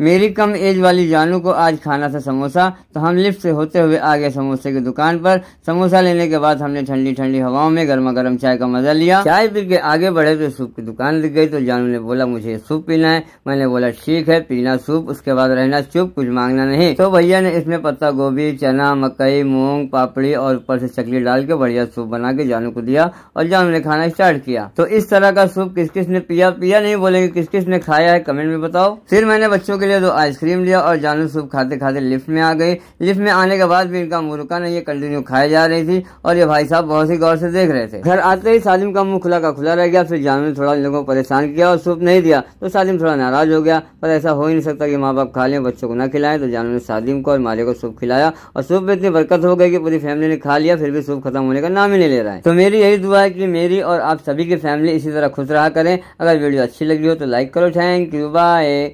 मेरी कम एज वाली जानू को आज खाना था समोसा तो हम लिफ्ट से होते हुए आ गए समोसे की दुकान पर समोसा लेने के बाद हमने ठंडी ठंडी हवाओं में गर्मा गर्म चाय का मजा लिया चाय पी के आगे बढ़े तो सूप की दुकान दिख गई तो जानू ने बोला मुझे सूप पीना है मैंने बोला ठीक है पीना सूप उसके बाद रहना चुप कुछ मांगना नहीं तो भैया ने इसमें पत्ता गोभी चना मकई मूंग पापड़ी और ऊपर से चकली डाल के बढ़िया सूप बना के जानू को दिया और जानू ने खाना स्टार्ट किया तो इस तरह का सूप किस किस ने पिया पिया नहीं बोलेंगे किस किस ने खाया है कमेंट में बताओ फिर मैंने बच्चों के लिए दो आइसक्रीम लिया और जानू सूप खाते खाते लिफ्ट में आ गई लिफ्ट में आने के बाद भी इनका मुँह रुका नहीं ये कंटिन्यू खाई जा रही थी और ये भाई साहब बहुत ही गौर से देख रहे थे घर आते ही सालिम का मुँह खुला का खुला रह गया फिर जानू ने थोड़ा लोगों को परेशान किया और सूप नहीं दिया तो सालिम थोड़ा नाराज हो गया पर ऐसा हो ही नहीं सकता कि माँ बाप खा लें बच्चों को ना खिलाएं तो जानू ने सालिम को और माले को सूप खिलाया और सूप में इतनी बरकत हो गई कि पूरी फैमिली ने खा लिया फिर भी सूप खत्म होने का नाम ही नहीं ले रहा है तो मेरी यही दुआ है कि मेरी और आप सभी की फैमिली इसी तरह खुश रहा करें अगर वीडियो अच्छी लगी हो तो लाइक करो थैंक यू बाय